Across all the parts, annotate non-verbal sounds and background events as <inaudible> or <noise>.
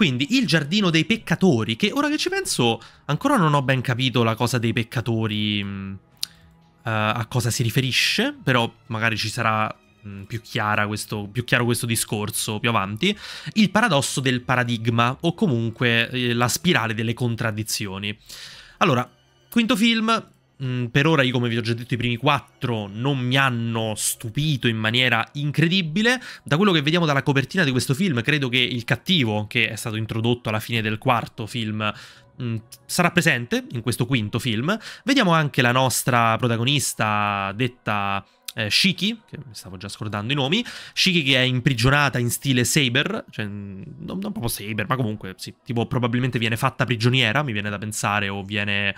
Quindi il giardino dei peccatori, che ora che ci penso ancora non ho ben capito la cosa dei peccatori uh, a cosa si riferisce, però magari ci sarà mh, mm, più, questo, più, chiaro questo discorso più avanti. Il paradosso del paradigma o comunque eh, la spirale delle contraddizioni. Allora, quinto film, mh, mm, per ora, io come vi ho già detto, i primi quattro non mi hanno stupito in maniera incredibile. Da quello che vediamo dalla copertina di questo film, credo che il cattivo, che è stato introdotto alla fine del quarto film, mm, sarà presente in questo quinto film. Vediamo anche la nostra protagonista detta eh, Shiki, che mi stavo già scordando i nomi, Shiki che è imprigionata in stile Saber, cioè mm, non, non proprio Saber, ma comunque sì, tipo probabilmente viene fatta prigioniera, mi viene da pensare, o viene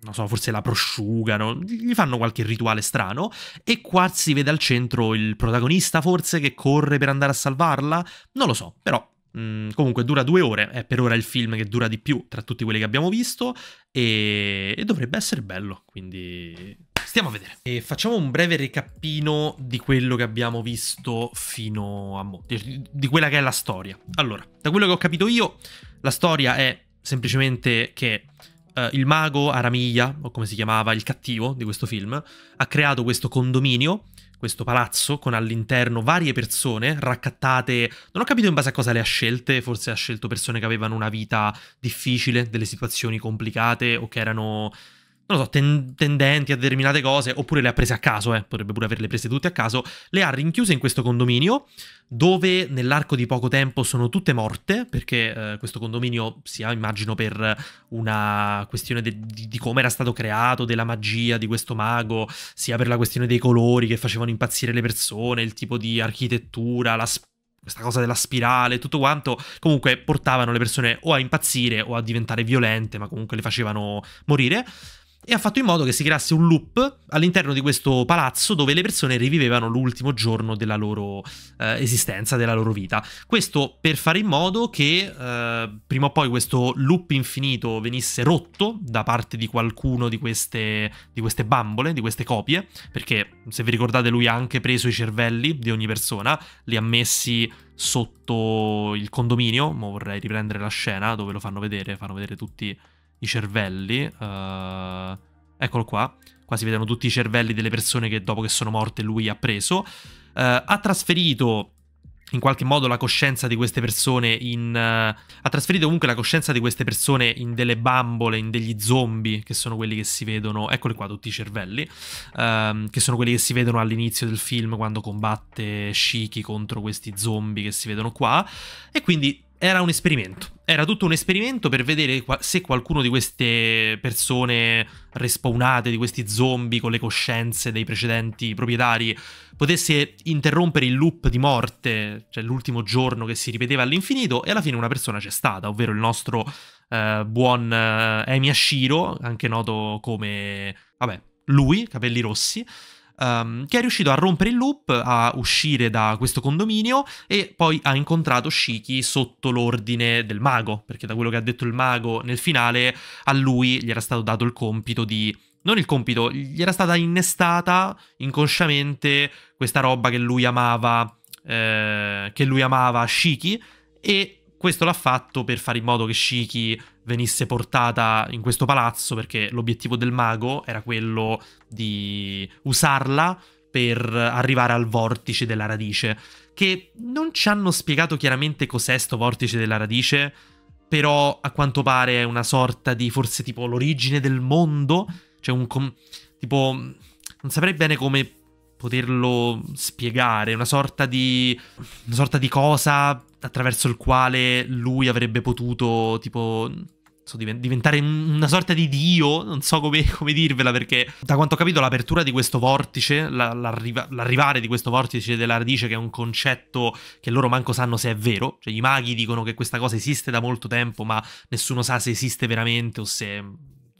non so, forse la prosciugano, gli fanno qualche rituale strano e qua si vede al centro il protagonista forse che corre per andare a salvarla, non lo so, però mh, mm, comunque dura due ore, è per ora il film che dura di più tra tutti quelli che abbiamo visto e, e dovrebbe essere bello, quindi Stiamo a vedere. E facciamo un breve recappino di quello che abbiamo visto fino a mo', di, di, quella che è la storia. Allora, da quello che ho capito io, la storia è semplicemente che eh, il mago Aramiglia, o come si chiamava, il cattivo di questo film, ha creato questo condominio, questo palazzo, con all'interno varie persone raccattate, non ho capito in base a cosa le ha scelte, forse ha scelto persone che avevano una vita difficile, delle situazioni complicate o che erano non lo so, ten tendenti a determinate cose, oppure le ha prese a caso, eh, potrebbe pure averle prese tutte a caso, le ha rinchiuse in questo condominio, dove nell'arco di poco tempo sono tutte morte, perché eh, questo condominio sia, immagino, per una questione di, di come era stato creato, della magia di questo mago, sia per la questione dei colori che facevano impazzire le persone, il tipo di architettura, la spazio, questa cosa della spirale, tutto quanto, comunque portavano le persone o a impazzire o a diventare violente, ma comunque le facevano morire e ha fatto in modo che si creasse un loop all'interno di questo palazzo dove le persone rivivevano l'ultimo giorno della loro eh, esistenza, della loro vita. Questo per fare in modo che eh, prima o poi questo loop infinito venisse rotto da parte di qualcuno di queste, di queste bambole, di queste copie, perché se vi ricordate lui ha anche preso i cervelli di ogni persona, li ha messi sotto il condominio, ma vorrei riprendere la scena dove lo fanno vedere, fanno vedere tutti i cervelli. Uh, eccolo qua. Qua si vedono tutti i cervelli delle persone che dopo che sono morte lui ha preso. Uh, ha trasferito in qualche modo la coscienza di queste persone in... Uh, ha trasferito comunque la coscienza di queste persone in delle bambole, in degli zombie, che sono quelli che si vedono... Eccoli qua tutti i cervelli, uh, che sono quelli che si vedono all'inizio del film quando combatte Shiki contro questi zombie che si vedono qua. E quindi era un esperimento. Era tutto un esperimento per vedere se qualcuno di queste persone respawnate, di questi zombie con le coscienze dei precedenti proprietari, potesse interrompere il loop di morte, cioè l'ultimo giorno che si ripeteva all'infinito, e alla fine una persona c'è stata, ovvero il nostro eh, buon eh, Emi Ashiro, anche noto come, vabbè, lui, capelli rossi, um, che è riuscito a rompere il loop, a uscire da questo condominio e poi ha incontrato Shiki sotto l'ordine del mago, perché da quello che ha detto il mago nel finale a lui gli era stato dato il compito di non il compito, gli era stata innestata inconsciamente questa roba che lui amava, eh, che lui amava Shiki e questo l'ha fatto per fare in modo che Shiki venisse portata in questo palazzo, perché l'obiettivo del mago era quello di usarla per arrivare al vortice della radice, che non ci hanno spiegato chiaramente cos'è sto vortice della radice, però a quanto pare è una sorta di forse tipo l'origine del mondo, cioè un tipo non saprei bene come poterlo spiegare, una sorta di una sorta di cosa attraverso il quale lui avrebbe potuto, tipo, so, diventare una sorta di dio, non so come, <laughs> come, dirvela, perché da quanto ho capito l'apertura di questo vortice, la, l'arriva, l'arrivare di questo vortice della radice, che è un concetto che loro manco sanno se è vero, cioè i maghi dicono che questa cosa esiste da molto tempo, ma nessuno sa se esiste veramente o se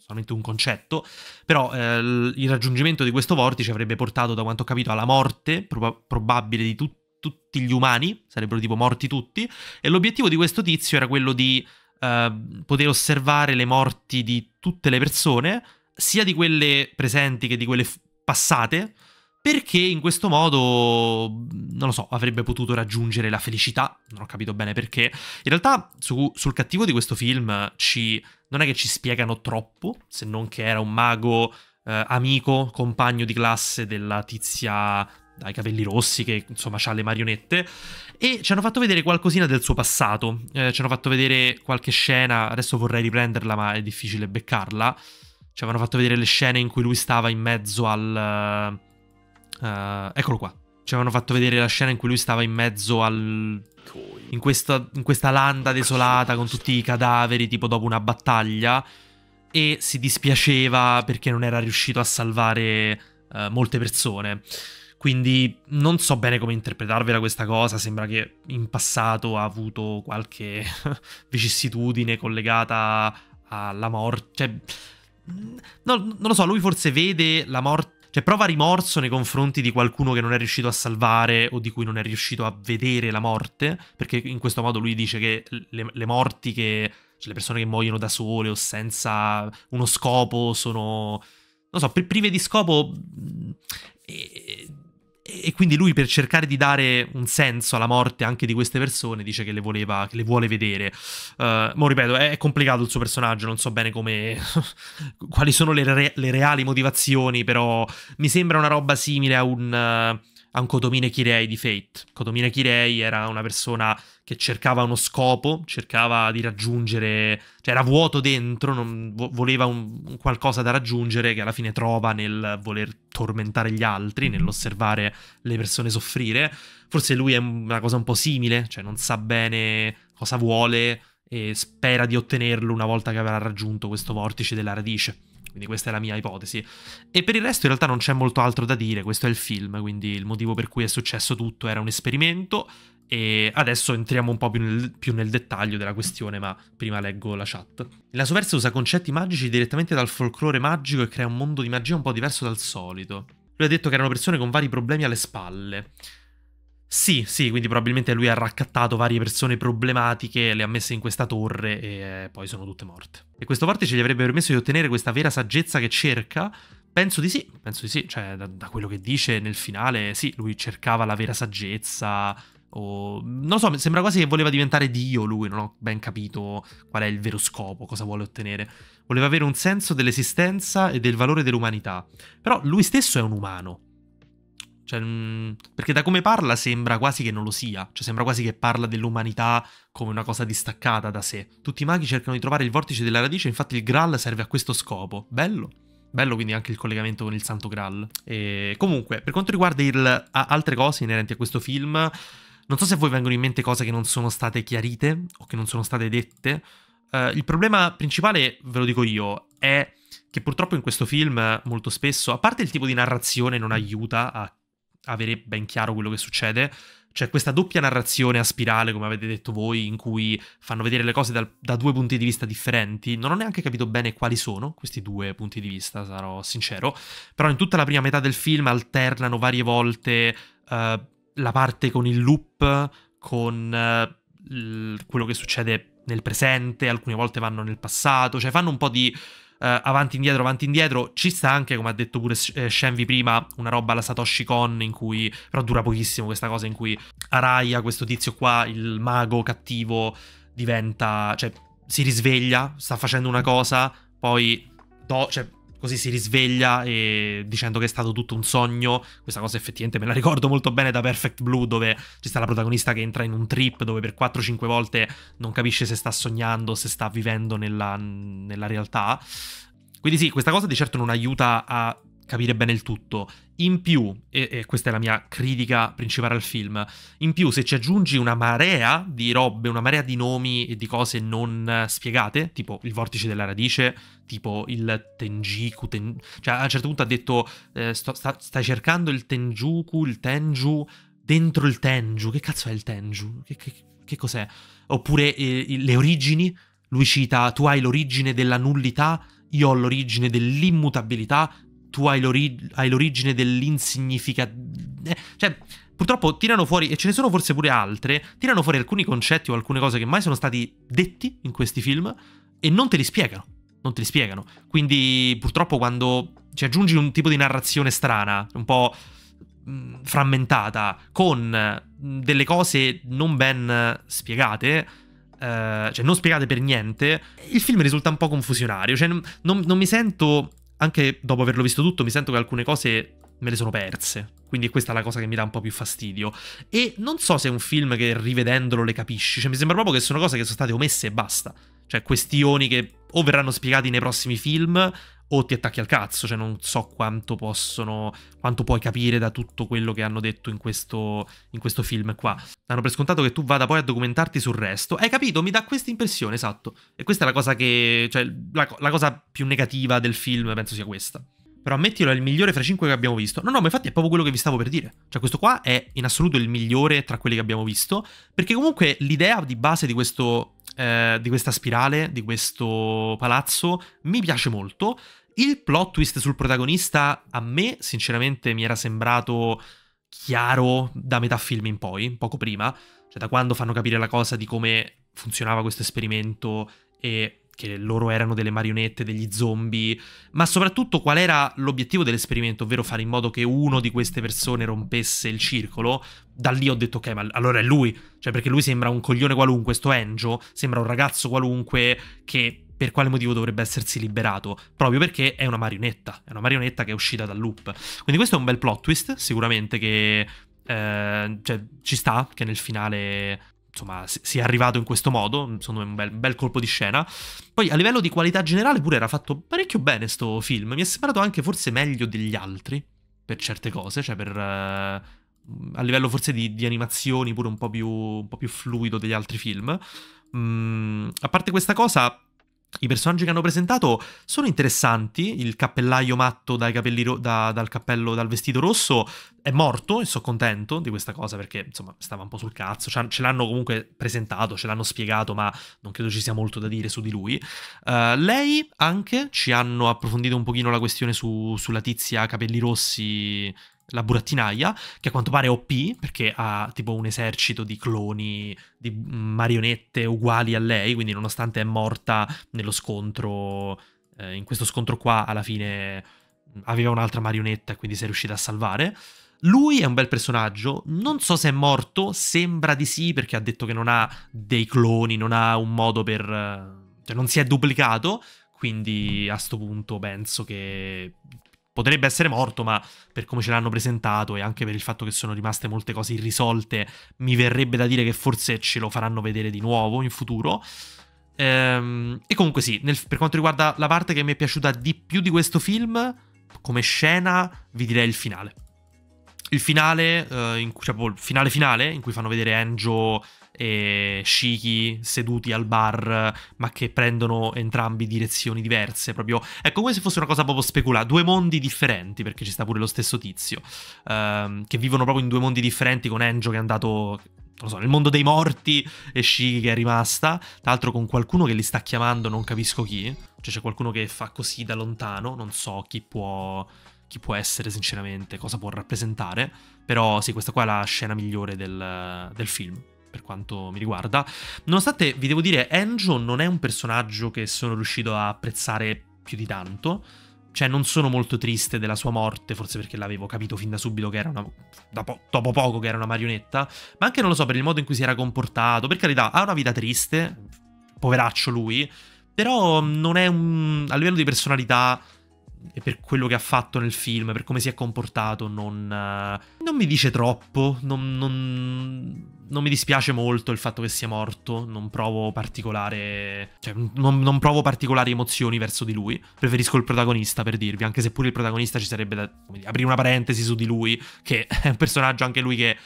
solamente un concetto, però eh, il raggiungimento di questo vortice avrebbe portato, da quanto ho capito, alla morte prob- probabile di tutti tutti gli umani, sarebbero tipo morti tutti, e l'obiettivo di questo tizio era quello di eh, poter osservare le morti di tutte le persone, sia di quelle presenti che di quelle passate, perché in questo modo, non lo so, avrebbe potuto raggiungere la felicità, non ho capito bene perché. In realtà su, sul cattivo di questo film ci, non è che ci spiegano troppo, se non che era un mago eh, amico, compagno di classe della tizia dai capelli rossi che insomma ha le marionette e ci hanno fatto vedere qualcosina del suo passato, eh, ci hanno fatto vedere qualche scena, adesso vorrei riprenderla ma è difficile beccarla, ci avevano fatto vedere le scene in cui lui stava in mezzo al... Uh, eccolo qua, ci avevano fatto vedere la scena in cui lui stava in mezzo al... in questa, in questa landa desolata con tutti i cadaveri tipo dopo una battaglia e si dispiaceva perché non era riuscito a salvare... Uh, molte persone. Quindi non so bene come interpretarvela questa cosa, sembra che in passato ha avuto qualche <laughs> vicissitudine collegata alla morte. Cioè, mm, no, non lo so, lui forse vede la morte cioè, prova rimorso nei confronti di qualcuno che non è riuscito a salvare o di cui non è riuscito a vedere la morte, perché in questo modo lui dice che le, le morti che... cioè le persone che muoiono da sole o senza uno scopo sono... non so, pri- prive di scopo... Mm, e e quindi lui per cercare di dare un senso alla morte anche di queste persone dice che le, voleva, che le vuole vedere. Uh, eh, ma ripeto, è, complicato il suo personaggio, non so bene come... <laughs> quali sono le, re, le, reali motivazioni, però mi sembra una roba simile a un, uh, a un Kotomine Kirei di Fate. Kotomine Kirei era una persona che cercava uno scopo, cercava di raggiungere, cioè era vuoto dentro, non, voleva un, un qualcosa da raggiungere che alla fine trova nel voler tormentare gli altri, mm-hmm. nell'osservare le persone soffrire. Forse lui è una cosa un po' simile, cioè non sa bene cosa vuole e spera di ottenerlo una volta che avrà raggiunto questo vortice della radice. Quindi questa è la mia ipotesi. E per il resto in realtà non c'è molto altro da dire, questo è il film, quindi il motivo per cui è successo tutto era un esperimento e adesso entriamo un po' più nel, più nel, dettaglio della questione, ma prima leggo la chat. La Soverse usa concetti magici direttamente dal folklore magico e crea un mondo di magia un po' diverso dal solito. Lui ha detto che erano persone con vari problemi alle spalle. Sì, sì, quindi probabilmente lui ha raccattato varie persone problematiche, le ha messe in questa torre e eh, poi sono tutte morte. E questo vortice gli avrebbe permesso di ottenere questa vera saggezza che cerca? Penso di sì, penso di sì, cioè da, da quello che dice nel finale, sì, lui cercava la vera saggezza, o, non so, sembra quasi che voleva diventare Dio lui, non ho ben capito qual è il vero scopo, cosa vuole ottenere. Voleva avere un senso dell'esistenza e del valore dell'umanità. Però lui stesso è un umano. Cioè, mm, perché da come parla sembra quasi che non lo sia. Cioè, sembra quasi che parla dell'umanità come una cosa distaccata da sé. Tutti i maghi cercano di trovare il vortice della radice, infatti il Graal serve a questo scopo. Bello. Bello quindi anche il collegamento con il Santo Graal. E comunque, per quanto riguarda il, altre cose inerenti a questo film, non so se a voi vengono in mente cose che non sono state chiarite o che non sono state dette. Uh, il problema principale, ve lo dico io, è che purtroppo in questo film molto spesso, a parte il tipo di narrazione non aiuta a avere ben chiaro quello che succede, c'è questa doppia narrazione a spirale, come avete detto voi, in cui fanno vedere le cose dal, da due punti di vista differenti, non ho neanche capito bene quali sono questi due punti di vista, sarò sincero, però in tutta la prima metà del film alternano varie volte... Uh, la parte con il loop, con eh, l- quello che succede nel presente, alcune volte vanno nel passato, cioè fanno un po' di... Uh, avanti indietro, avanti indietro. Ci sta anche, come ha detto pure eh, Shenvi prima, una roba alla Satoshi Con in cui, però dura pochissimo questa cosa in cui Araya, questo tizio qua, il mago cattivo, diventa, cioè si risveglia, sta facendo una cosa, poi do, cioè, Così si risveglia e, dicendo che è stato tutto un sogno. Questa cosa effettivamente me la ricordo molto bene da Perfect Blue, dove ci sta la protagonista che entra in un trip dove per 4-5 volte non capisce se sta sognando, se sta vivendo nella, nella realtà. Quindi sì, questa cosa di certo non aiuta a capire bene il tutto. In più, e, e, questa è la mia critica principale al film, in più se ci aggiungi una marea di robe, una marea di nomi e di cose non spiegate, tipo il vortice della radice, tipo il Tenjiku, ten... cioè a un certo punto ha detto eh, sto, sta, stai cercando il Tenjuku, il Tenju, dentro il Tenju, che cazzo è il Tenju? Che, che, che cos'è? Oppure eh, le origini, lui cita tu hai l'origine della nullità, io ho l'origine dell'immutabilità, tu hai, l'ori- hai l'origine dell'insignificante... Eh, cioè, purtroppo tirano fuori, e ce ne sono forse pure altre, tirano fuori alcuni concetti o alcune cose che mai sono stati detti in questi film e non te li spiegano. Non te li spiegano. Quindi purtroppo quando ci aggiungi un tipo di narrazione strana, un po' mm, frammentata, con mm, delle cose non ben spiegate, eh, cioè non spiegate per niente, il film risulta un po' confusionario. Cioè non, non, non mi sento anche dopo averlo visto tutto, mi sento che alcune cose me le sono perse. Quindi questa è la cosa che mi dà un po' più fastidio. E non so se è un film che rivedendolo le capisci. Cioè, mi sembra proprio che sono cose che sono state omesse e basta. Cioè, questioni che o verranno spiegati nei prossimi film, o ti attacchi al cazzo, cioè non so quanto possono, quanto puoi capire da tutto quello che hanno detto in questo, in questo film qua. Hanno scontato che tu vada poi a documentarti sul resto. Hai capito? Mi dà questa impressione, esatto. E questa è la cosa che, cioè, la, la cosa più negativa del film penso sia questa. Però ammettilo, è il migliore fra i 5 che abbiamo visto. No, no, ma infatti è proprio quello che vi stavo per dire. Cioè, questo qua è in assoluto il migliore tra quelli che abbiamo visto. Perché comunque l'idea di base di, questo, eh, di questa spirale, di questo palazzo, mi piace molto. Il plot twist sul protagonista, a me, sinceramente, mi era sembrato chiaro da metà film in poi, poco prima. Cioè, da quando fanno capire la cosa di come funzionava questo esperimento e che loro erano delle marionette, degli zombie, ma soprattutto qual era l'obiettivo dell'esperimento, ovvero fare in modo che uno di queste persone rompesse il circolo, da lì ho detto ok, ma allora è lui, cioè perché lui sembra un coglione qualunque, sto Angio, sembra un ragazzo qualunque che per quale motivo dovrebbe essersi liberato, proprio perché è una marionetta, è una marionetta che è uscita dal loop. Quindi questo è un bel plot twist, sicuramente che eh, cioè, ci sta che nel finale insomma, sia arrivato in questo modo, secondo me è un bel, bel, colpo di scena. Poi a livello di qualità generale pure era fatto parecchio bene sto film, mi è sembrato anche forse meglio degli altri per certe cose, cioè per... Uh, a livello forse di, di, animazioni pure un po' più, un po più fluido degli altri film. Mm, a parte questa cosa, i personaggi che hanno presentato sono interessanti, il cappellaio matto ro- da, dal cappello, dal vestito rosso è morto e sono contento di questa cosa perché insomma stava un po' sul cazzo, ce l'hanno comunque presentato, ce l'hanno spiegato ma non credo ci sia molto da dire su di lui. Uh, lei anche ci hanno approfondito un pochino la questione su, sulla tizia capelli rossi la burattinaia, che a quanto pare è OP, perché ha tipo un esercito di cloni, di marionette uguali a lei, quindi nonostante è morta nello scontro, eh, in questo scontro qua alla fine aveva un'altra marionetta, quindi si è riuscita a salvare. Lui è un bel personaggio, non so se è morto, sembra di sì perché ha detto che non ha dei cloni, non ha un modo per... Eh, cioè non si è duplicato, quindi a questo punto penso che potrebbe essere morto, ma per come ce l'hanno presentato e anche per il fatto che sono rimaste molte cose irrisolte, mi verrebbe da dire che forse ce lo faranno vedere di nuovo in futuro. Ehm, e comunque sì, nel, per quanto riguarda la parte che mi è piaciuta di più di questo film, come scena, vi direi il finale. Il finale, eh, in cioè, il finale finale, in cui fanno vedere Enjo eh, Shiki seduti al bar, ma che prendono entrambi direzioni diverse. Proprio, è ecco, come se fosse una cosa proprio speculare. Due mondi differenti, perché ci sta pure lo stesso tizio, ehm, che vivono proprio in due mondi differenti con Enjo che è andato non so, nel mondo dei morti e Shiki che è rimasta, tra l'altro con qualcuno che li sta chiamando, non capisco chi, cioè c'è qualcuno che fa così da lontano, non so chi può, chi può essere sinceramente, cosa può rappresentare, però sì, questa qua è la scena migliore del, del film per quanto mi riguarda. Nonostante, vi devo dire, Enjo non è un personaggio che sono riuscito a apprezzare più di tanto. Cioè, non sono molto triste della sua morte, forse perché l'avevo capito fin da subito che era una. Po dopo poco che era una marionetta. Ma anche non lo so, per il modo in cui si era comportato. Per carità, ha una vita triste. Poveraccio lui. Però non è un. A livello di personalità. E per quello che ha fatto nel film, per come si è comportato, non. Non mi dice troppo. Non. non non mi dispiace molto il fatto che sia morto, non provo particolare. Cioè, non, non, provo particolari emozioni verso di lui. Preferisco il protagonista, per dirvi, anche se pure il protagonista ci sarebbe da dire, aprire una parentesi su di lui, che <laughs> è un personaggio anche lui che.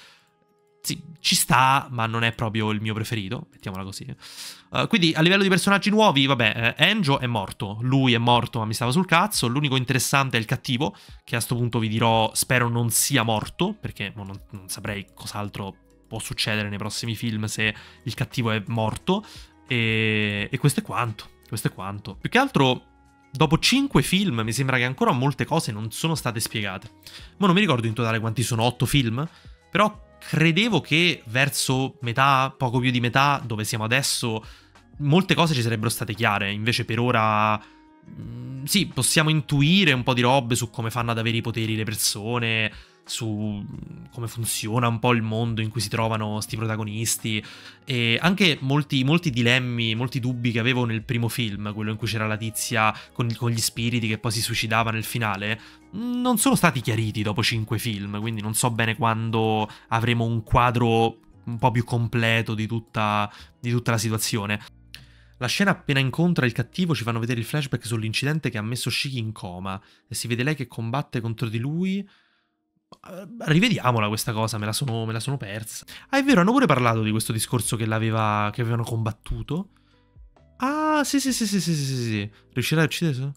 Sì, ci sta, ma non è proprio il mio preferito, mettiamola così. Uh, quindi a livello di personaggi nuovi, vabbè, eh, Enjo è morto, lui è morto ma mi stava sul cazzo, l'unico interessante è il cattivo, che a questo punto vi dirò spero non sia morto, perché non, non saprei cos'altro può succedere nei prossimi film se il cattivo è morto. E, e questo è quanto. Questo è quanto. Più che altro dopo 5 film mi sembra che ancora molte cose non sono state spiegate. Ma non mi ricordo in totale quanti sono 8 film, però credevo che verso metà, poco più di metà, dove siamo adesso, molte cose ci sarebbero state chiare, invece per ora mm, sì, possiamo intuire un po' di robe su come fanno ad avere i poteri le persone, su mm, come funziona un po' il mondo in cui si trovano sti protagonisti e anche molti, molti dilemmi, molti dubbi che avevo nel primo film, quello in cui c'era la tizia con, con, gli spiriti che poi si suicidava nel finale, mm, non sono stati chiariti dopo cinque film, quindi non so bene quando avremo un quadro un po' più completo di tutta, di tutta la situazione. La scena appena incontra il cattivo ci fanno vedere il flashback sull'incidente che ha messo Shiki in coma e si vede lei che combatte contro di lui eh, rivediamola questa cosa, me la, sono, me la, sono, persa. Ah, è vero, hanno pure parlato di questo discorso che, l'aveva, che avevano combattuto. Ah, sì, sì, sì, sì, sì, sì, sì, sì. a uccidere?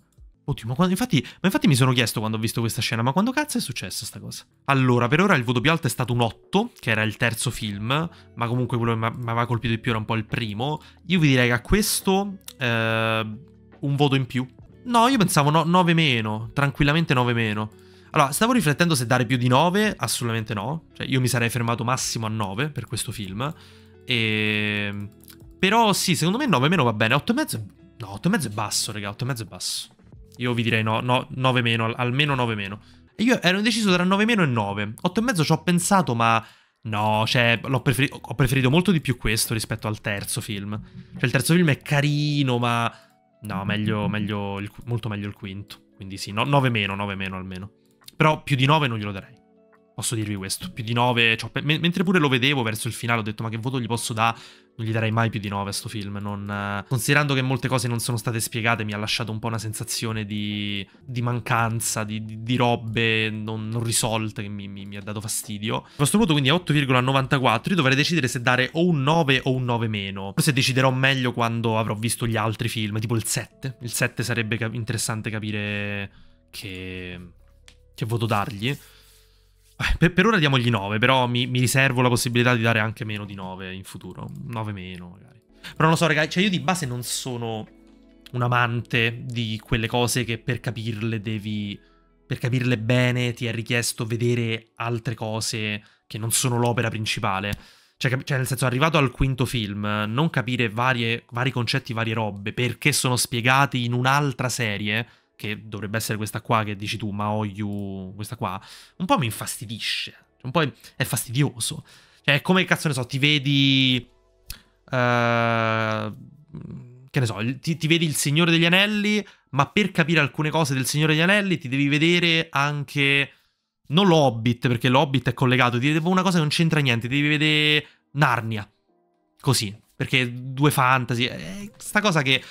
Ottimo, ma, infatti, ma infatti mi sono chiesto quando ho visto questa scena, ma quando cazzo è successa questa cosa? Allora, per ora il voto più alto è stato un 8, che era il terzo film, ma comunque quello che mi aveva colpito di più era un po' il primo. Io vi direi che a questo eh, un voto in più. No, io pensavo no, 9 meno, tranquillamente 9 meno. Allora, stavo riflettendo se dare più di 9, assolutamente no. Cioè, io mi sarei fermato massimo a 9 per questo film. E... Ehm, però sì, secondo me 9 meno va bene. 8 e mezzo... No, 8 e mezzo è basso, raga. 8 e mezzo è basso. Io vi direi no, no, 9 meno, almeno 9 meno. E io ero indeciso tra 9 meno e 9. 8 e mezzo ci ho pensato, ma... No, cioè, preferi ho preferito molto di più questo rispetto al terzo film. Cioè, il terzo film è carino, ma... No, meglio, meglio il, molto meglio il quinto. Quindi sì, no, 9 meno, 9 meno almeno. Però più di 9 non glielo darei. Posso dirvi questo, più di 9, cioè, mentre pure lo vedevo verso il finale ho detto ma che voto gli posso dare, non gli darei mai più di 9 a sto film, non... Eh, considerando che molte cose non sono state spiegate mi ha lasciato un po' una sensazione di, di mancanza, di, di, di robe non, non, risolte che mi, mi, mi, ha dato fastidio. A questo punto quindi è 8,94, io dovrei decidere se dare o un 9 o un 9 meno, forse deciderò meglio quando avrò visto gli altri film, tipo il 7, il 7 sarebbe interessante capire che che voto dargli? Eh, per, per ora diamogli 9, però mi, mi, riservo la possibilità di dare anche meno di 9 in futuro. 9 meno, magari. Però non lo so, ragazzi, cioè io di base non sono un amante di quelle cose che per capirle devi... Per capirle bene ti è richiesto vedere altre cose che non sono l'opera principale. Cioè, cioè, nel senso, arrivato al quinto film, non capire varie, vari concetti, varie robe, perché sono spiegati in un'altra serie che dovrebbe essere questa qua che dici tu, Maoyu, questa qua, un po' mi infastidisce. Un po' è fastidioso. Cioè, è come cazzo ne so, ti vedi... Uh, che ne so, ti, ti, vedi il Signore degli Anelli, ma per capire alcune cose del Signore degli Anelli ti devi vedere anche... Non l'Hobbit, perché l'Hobbit è collegato, ti devi una cosa che non c'entra niente, ti devi vedere Narnia. Così, perché due fantasy. È eh, sta cosa che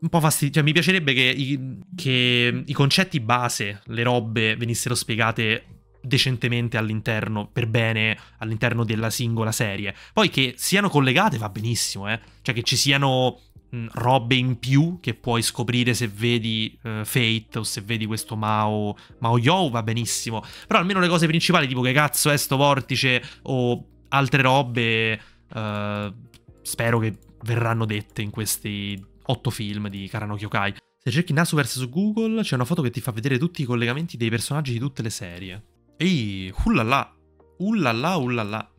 un po' fastidio. Cioè, mi piacerebbe che i, che i, concetti base, le robe, venissero spiegate decentemente all'interno, per bene, all'interno della singola serie. Poi che siano collegate va benissimo, eh. Cioè, che ci siano mh, robe in più che puoi scoprire se vedi uh, Fate o se vedi questo Mao, Mao Yo va benissimo. Però almeno le cose principali, tipo che cazzo è sto vortice o altre robe, uh, spero che verranno dette in questi otto film di Karano Kyokai. Se cerchi Nasuverse su Google c'è una foto che ti fa vedere tutti i collegamenti dei personaggi di tutte le serie. Ehi, ullala, ullala, ullala.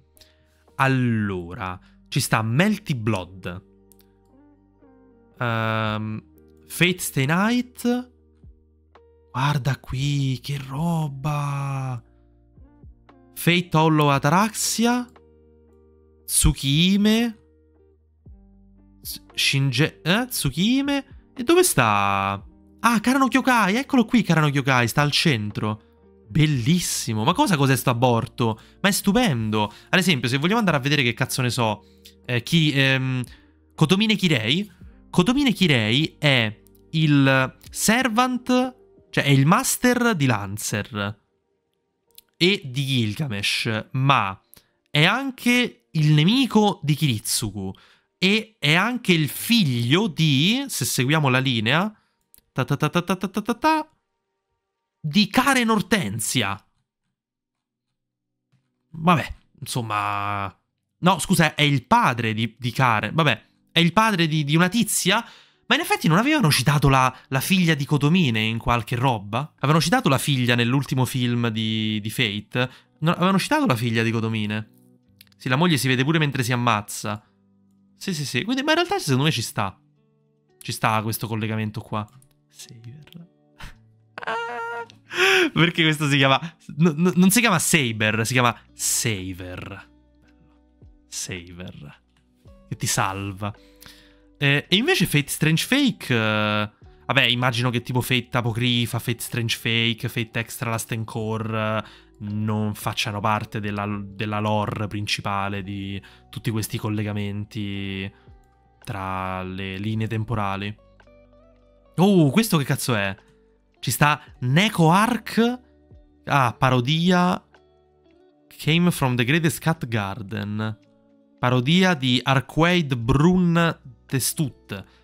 Allora, ci sta Melty Blood, um, Fate Stay Night. Guarda qui, che roba! Fate Hollow Ataraxia, Tsukihime, Shinje... Eh? Tsukime? E dove sta? Ah, Karano Kyokai, eccolo qui Karano Kyokai, sta al centro. Bellissimo, ma cosa cos'è sto aborto? Ma è stupendo. Ad esempio, se vogliamo andare a vedere che cazzo ne so, eh, chi... Ehm, Kotomine Kirei. Kotomine Kirei è il servant, cioè è il master di Lancer e di Gilgamesh, ma è anche il nemico di Kiritsugu e è anche il figlio di, se seguiamo la linea, ta ta ta ta ta ta ta ta, di Karen Hortensia. Vabbè, insomma... No, scusa, è il padre di, di Karen. Vabbè, è il padre di, di, una tizia. Ma in effetti non avevano citato la, la, figlia di Cotomine in qualche roba? Avevano citato la figlia nell'ultimo film di, di Fate. No, avevano citato la figlia di Cotomine. Sì, la moglie si vede pure mentre si ammazza. Sì, sì, sì. Quindi, ma in realtà secondo me ci sta. Ci sta questo collegamento qua. Saber. Ah! Perché questo si chiama... No, non si chiama Saber, si chiama Saver. Saver. Che ti salva. Eh, e invece Fate Strange Fake... Eh, vabbè, immagino che tipo Fate Apocrifa, Fate Strange Fake, Fate Extra Last Encore... Eh, non facciano parte della, della lore principale di tutti questi collegamenti tra le linee temporali. Oh, questo che cazzo è? Ci sta Neko Ark. Ah, parodia. Came from the Greatest Cat Garden. Parodia di Arquaid Brun Testut